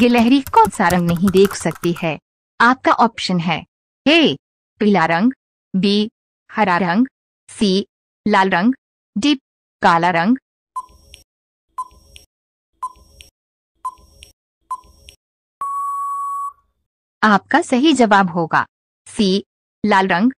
गिलहरी को सारंग नहीं देख सकती है आपका ऑप्शन है ए पीला रंग बी हरा रंग सी लाल रंग डी काला रंग आपका सही जवाब होगा सी लाल रंग